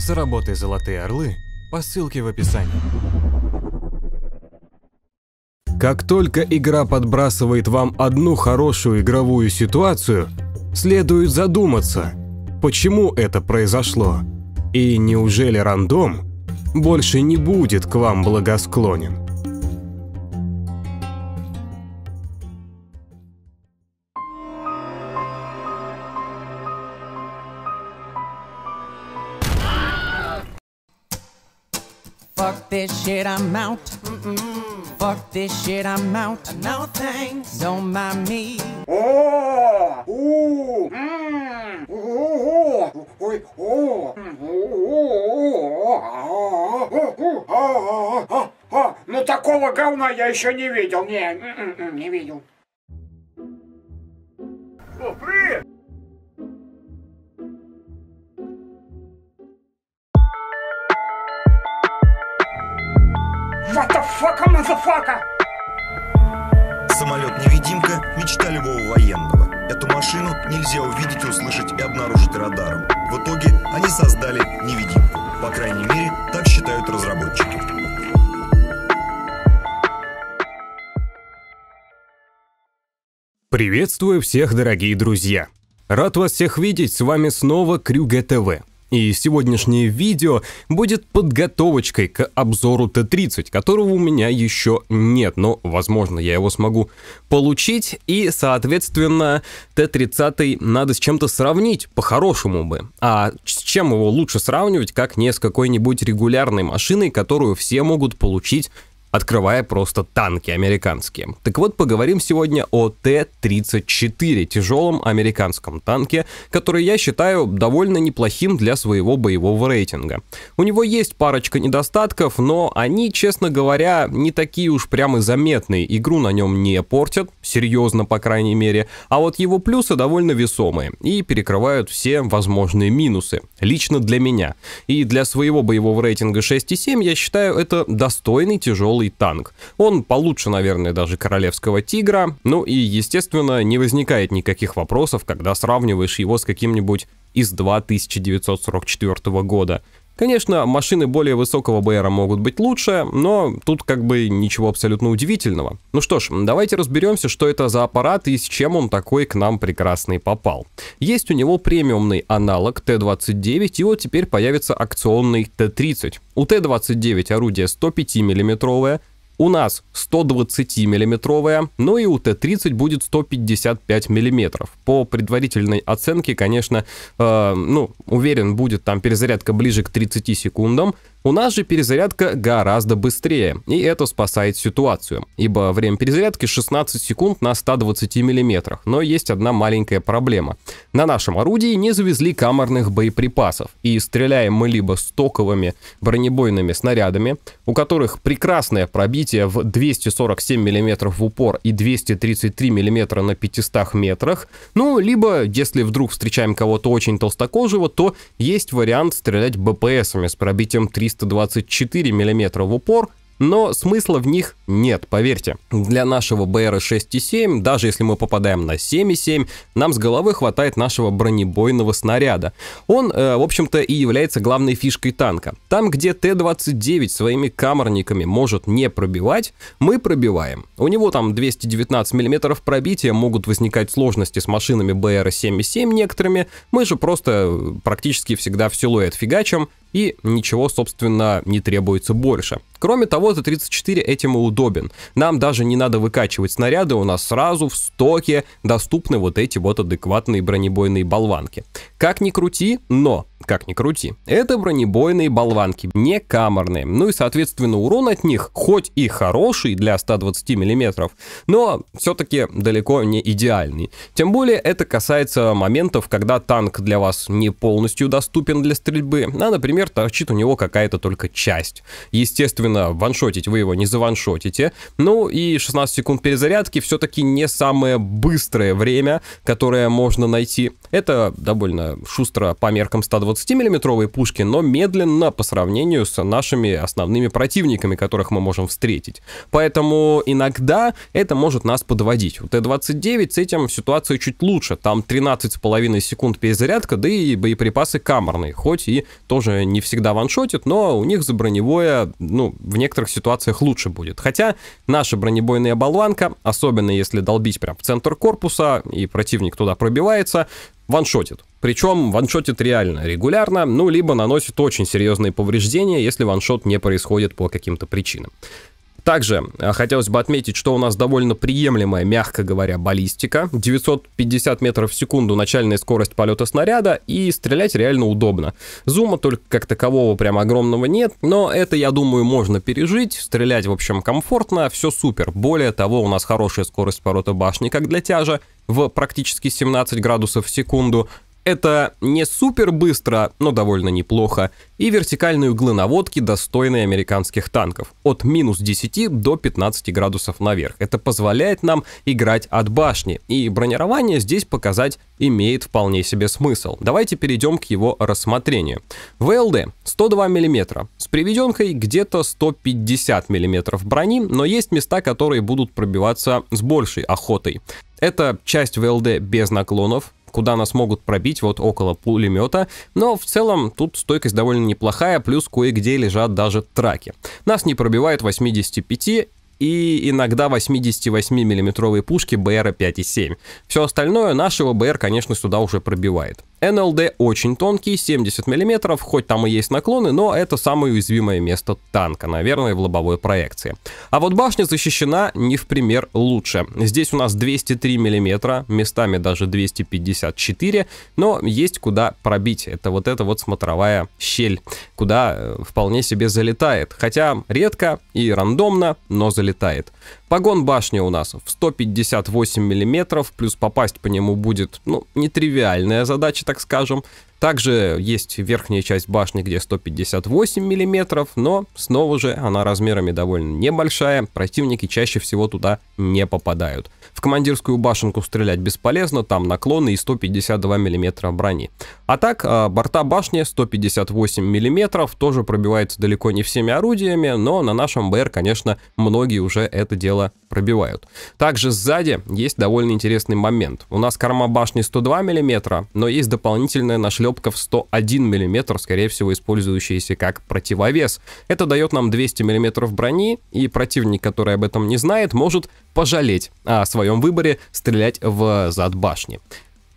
Заработай золотые орлы по ссылке в описании. Как только игра подбрасывает вам одну хорошую игровую ситуацию, следует задуматься, почему это произошло, и неужели рандом больше не будет к вам благосклонен. Fuck this shit, I'm out. Mm-mm. Fuck this shit, I'm out. No thanks. Don't mind me. О! У! М! О! Ой, о! Ну такого говна я еще не видел. Не, не видел. В итоге они создали невидимку. По крайней мере, так считают разработчики. Приветствую всех, дорогие друзья! Рад вас всех видеть, с вами снова Крюге ТВ. И сегодняшнее видео будет подготовочкой к обзору Т-30, которого у меня еще нет, но, возможно, я его смогу получить, и, соответственно, Т-30 надо с чем-то сравнить, по-хорошему бы. А с чем его лучше сравнивать, как не с какой-нибудь регулярной машиной, которую все могут получить открывая просто танки американские. Так вот, поговорим сегодня о Т-34, тяжелом американском танке, который я считаю довольно неплохим для своего боевого рейтинга. У него есть парочка недостатков, но они, честно говоря, не такие уж прямо заметные, игру на нем не портят, серьезно, по крайней мере, а вот его плюсы довольно весомые и перекрывают все возможные минусы, лично для меня. И для своего боевого рейтинга 6,7 я считаю это достойный тяжелый тяжелый танк. Он получше, наверное, даже королевского тигра. Ну и, естественно, не возникает никаких вопросов, когда сравниваешь его с каким-нибудь из 2 1944 года. Конечно, машины более высокого БРа могут быть лучше, но тут как бы ничего абсолютно удивительного. Ну что ж, давайте разберемся, что это за аппарат и с чем он такой к нам прекрасный попал. Есть у него премиумный аналог Т-29 и вот теперь появится акционный Т-30. У Т-29 орудие 105 миллиметровое, у нас 120-миллиметровая, но ну и у Т-30 будет 155 миллиметров. По предварительной оценке, конечно, э, ну, уверен, будет там перезарядка ближе к 30 секундам, у нас же перезарядка гораздо быстрее, и это спасает ситуацию, ибо время перезарядки 16 секунд на 120 мм, но есть одна маленькая проблема. На нашем орудии не завезли камерных боеприпасов, и стреляем мы либо стоковыми бронебойными снарядами, у которых прекрасное пробитие в 247 мм в упор и 233 мм на 500 метрах, ну, либо, если вдруг встречаем кого-то очень толстокожего, то есть вариант стрелять БПСами с пробитием 3 324 мм в упор, но смысла в них нет, поверьте. Для нашего БР 6,7, даже если мы попадаем на 7,7, нам с головы хватает нашего бронебойного снаряда. Он, э, в общем-то, и является главной фишкой танка. Там, где Т-29 своими камерниками может не пробивать, мы пробиваем. У него там 219 мм пробития, могут возникать сложности с машинами БР 7,7 некоторыми, мы же просто э, практически всегда в силуэт фигачим, и ничего, собственно, не требуется больше. Кроме того, Т-34 этим и удобен. Нам даже не надо выкачивать снаряды, у нас сразу в стоке доступны вот эти вот адекватные бронебойные болванки. Как ни крути, но, как ни крути, это бронебойные болванки, не камерные. Ну и, соответственно, урон от них, хоть и хороший для 120 мм, но все-таки далеко не идеальный. Тем более это касается моментов, когда танк для вас не полностью доступен для стрельбы, а, например, например, торчит у него какая-то только часть. Естественно, ваншотить вы его не заваншотите. Ну и 16 секунд перезарядки все-таки не самое быстрое время, которое можно найти. Это довольно шустро по меркам 120 миллиметровой пушки, но медленно по сравнению с нашими основными противниками, которых мы можем встретить. Поэтому иногда это может нас подводить. У Т-29 с этим ситуация чуть лучше. Там 13,5 секунд перезарядка, да и боеприпасы камерные, хоть и тоже не всегда ваншотит, но у них за броневое, ну, в некоторых ситуациях лучше будет. Хотя наша бронебойная болванка, особенно если долбить прям в центр корпуса, и противник туда пробивается, ваншотит. Причем ваншотит реально, регулярно, ну, либо наносит очень серьезные повреждения, если ваншот не происходит по каким-то причинам. Также э, хотелось бы отметить, что у нас довольно приемлемая, мягко говоря, баллистика. 950 метров в секунду начальная скорость полета снаряда, и стрелять реально удобно. Зума только как такового прям огромного нет, но это, я думаю, можно пережить. Стрелять, в общем, комфортно, все супер. Более того, у нас хорошая скорость полета башни, как для тяжа, в практически 17 градусов в секунду. Это не супер быстро, но довольно неплохо, и вертикальные углы наводки достойны американских танков, от минус 10 до 15 градусов наверх. Это позволяет нам играть от башни, и бронирование здесь показать имеет вполне себе смысл. Давайте перейдем к его рассмотрению. ВЛД 102 мм, с приведенкой где-то 150 мм брони, но есть места, которые будут пробиваться с большей охотой. Это часть ВЛД без наклонов, куда нас могут пробить, вот около пулемета. Но в целом тут стойкость довольно неплохая, плюс кое-где лежат даже траки. Нас не пробивают 85 и иногда 88 миллиметровые пушки БР 5,7. Все остальное нашего БР, конечно, сюда уже пробивает. НЛД очень тонкий, 70 мм, хоть там и есть наклоны, но это самое уязвимое место танка, наверное, в лобовой проекции. А вот башня защищена не в пример лучше. Здесь у нас 203 мм, местами даже 254, но есть куда пробить. Это вот эта вот смотровая щель, куда э, вполне себе залетает. Хотя редко и рандомно, но залетает. Погон башни у нас в 158 мм, плюс попасть по нему будет, ну, нетривиальная задача, так скажем, также есть верхняя часть башни, где 158 мм, но снова же она размерами довольно небольшая, противники чаще всего туда не попадают. В командирскую башенку стрелять бесполезно, там наклоны и 152 мм брони. А так, а, борта башни 158 мм тоже пробивается далеко не всеми орудиями, но на нашем БР, конечно, многие уже это дело пробивают. Также сзади есть довольно интересный момент. У нас корма башни 102 мм, но есть дополнительная нашлепка шлепков 101 мм, скорее всего, использующиеся как противовес. Это дает нам 200 мм брони, и противник, который об этом не знает, может пожалеть о своем выборе стрелять в зад башни.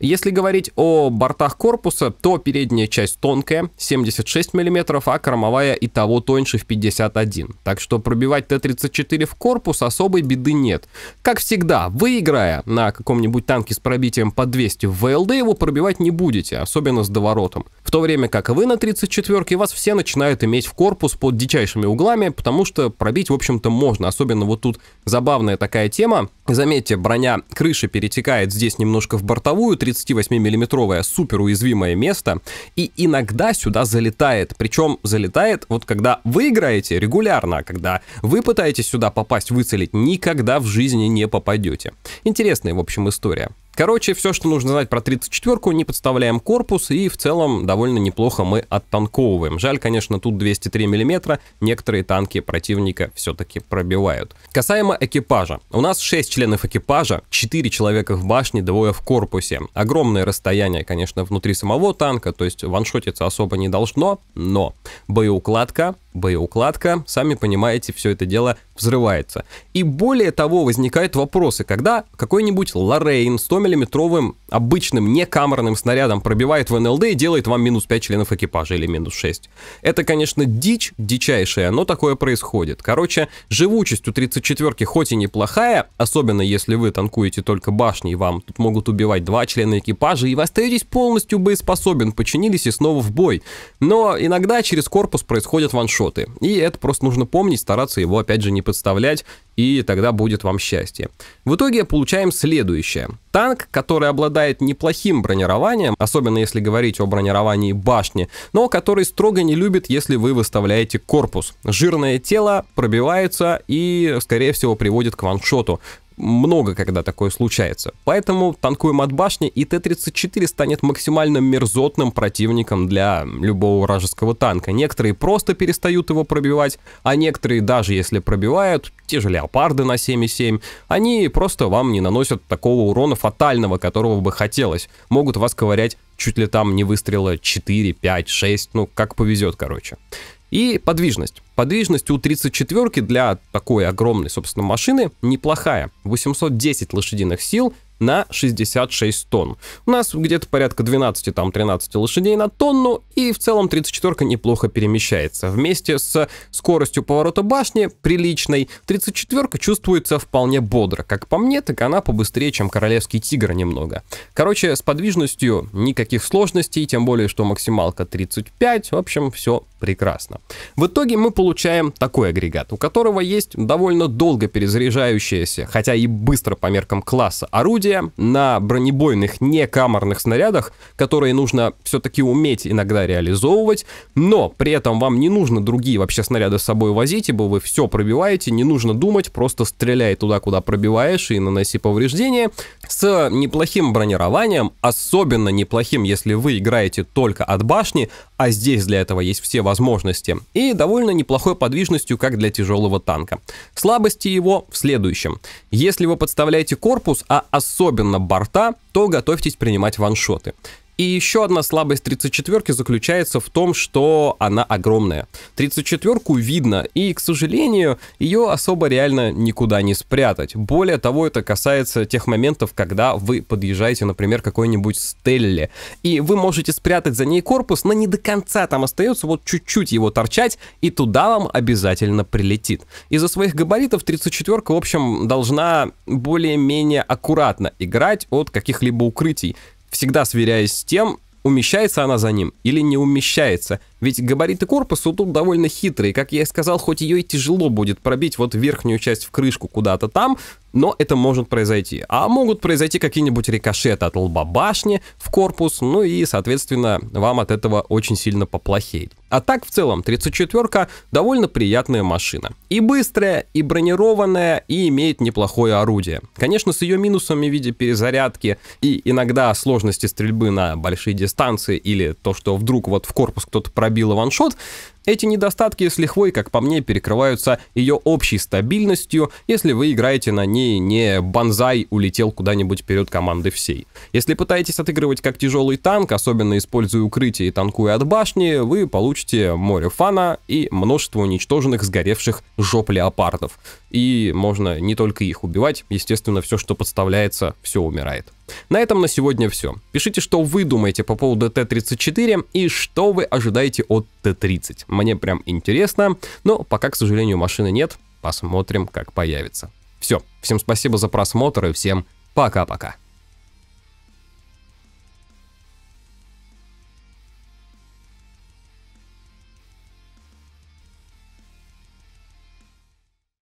Если говорить о бортах корпуса, то передняя часть тонкая, 76 мм, а кормовая и того тоньше в 51. Так что пробивать Т-34 в корпус особой беды нет. Как всегда, вы, на каком-нибудь танке с пробитием по 200 в ВЛД, его пробивать не будете, особенно с доворотом. В то время как вы на 34-ке, вас все начинают иметь в корпус под дичайшими углами, потому что пробить, в общем-то, можно. Особенно вот тут забавная такая тема. Заметьте, броня крыши перетекает здесь немножко в бортовую, 38-миллиметровое супер уязвимое место, и иногда сюда залетает. Причем залетает вот когда вы играете регулярно, а когда вы пытаетесь сюда попасть, выцелить, никогда в жизни не попадете. Интересная, в общем, история. Короче, все, что нужно знать про 34-ку, не подставляем корпус, и в целом довольно неплохо мы оттанковываем. Жаль, конечно, тут 203 мм, некоторые танки противника все-таки пробивают. Касаемо экипажа. У нас 6 членов экипажа, 4 человека в башне, двое в корпусе. Огромное расстояние, конечно, внутри самого танка, то есть ваншотиться особо не должно, но боеукладка, боеукладка, сами понимаете, все это дело взрывается. И более того, возникают вопросы, когда какой-нибудь Лорейн 100-миллиметровым обычным некамерным снарядом пробивает в НЛД и делает вам минус 5 членов экипажа или минус 6. Это, конечно, дичь дичайшая, но такое происходит. Короче, живучесть у 34-ки хоть и неплохая, особенно если вы танкуете только башни, и вам тут могут убивать два члена экипажа, и вы остаетесь полностью боеспособен, починились и снова в бой. Но иногда через корпус происходят ваншоты, и это просто нужно помнить, стараться его опять же не подставлять, и тогда будет вам счастье. В итоге получаем следующее. Танк, который обладает неплохим бронированием, особенно если говорить о бронировании башни, но который строго не любит, если вы выставляете корпус. Жирное тело пробивается и, скорее всего, приводит к ваншоту много когда такое случается. Поэтому танкуем от башни, и Т-34 станет максимально мерзотным противником для любого вражеского танка. Некоторые просто перестают его пробивать, а некоторые, даже если пробивают, те же леопарды на 7,7, они просто вам не наносят такого урона фатального, которого бы хотелось. Могут вас ковырять чуть ли там не выстрела 4, 5, 6, ну как повезет, короче. И подвижность. Подвижность у 34 для такой огромной, собственно, машины неплохая. 810 лошадиных сил, на 66 тонн. У нас где-то порядка 12-13 там лошадей на тонну, и в целом 34-ка неплохо перемещается. Вместе с скоростью поворота башни приличной, 34-ка чувствуется вполне бодро. Как по мне, так она побыстрее, чем королевский тигр немного. Короче, с подвижностью никаких сложностей, тем более, что максималка 35, в общем, все прекрасно. В итоге мы получаем такой агрегат, у которого есть довольно долго перезаряжающееся, хотя и быстро по меркам класса, орудие, орудия, на бронебойных некамерных снарядах, которые нужно все-таки уметь иногда реализовывать, но при этом вам не нужно другие вообще снаряды с собой возить, ибо вы все пробиваете, не нужно думать, просто стреляй туда, куда пробиваешь и наноси повреждения. С неплохим бронированием, особенно неплохим, если вы играете только от башни, а здесь для этого есть все возможности, и довольно неплохой подвижностью, как для тяжелого танка. Слабости его в следующем. Если вы подставляете корпус, а особенно особенно борта, то готовьтесь принимать ваншоты. И еще одна слабость 34-ки заключается в том, что она огромная. 34-ку видно, и, к сожалению, ее особо реально никуда не спрятать. Более того, это касается тех моментов, когда вы подъезжаете, например, какой-нибудь стелле, и вы можете спрятать за ней корпус, но не до конца там остается вот чуть-чуть его торчать, и туда вам обязательно прилетит. Из-за своих габаритов 34-ка, в общем, должна более-менее аккуратно играть от каких-либо укрытий всегда сверяясь с тем, умещается она за ним или не умещается. Ведь габариты корпуса тут довольно хитрые. Как я и сказал, хоть ее и тяжело будет пробить вот верхнюю часть в крышку куда-то там, но это может произойти. А могут произойти какие-нибудь рикошеты от лба башни в корпус, ну и, соответственно, вам от этого очень сильно поплохеет. А так, в целом, 34-ка довольно приятная машина. И быстрая, и бронированная, и имеет неплохое орудие. Конечно, с ее минусами в виде перезарядки и иногда сложности стрельбы на большие дистанции или то, что вдруг вот в корпус кто-то пробил, пробила ваншот, эти недостатки с лихвой, как по мне, перекрываются ее общей стабильностью, если вы играете на ней не банзай улетел куда-нибудь вперед команды всей. Если пытаетесь отыгрывать как тяжелый танк, особенно используя укрытие и танкуя от башни, вы получите море фана и множество уничтоженных сгоревших жоп леопардов. И можно не только их убивать, естественно, все, что подставляется, все умирает. На этом на сегодня все. Пишите, что вы думаете по поводу Т-34 и что вы ожидаете от Т-30. Мне прям интересно, но пока, к сожалению, машины нет. Посмотрим, как появится. Все, всем спасибо за просмотр и всем пока-пока.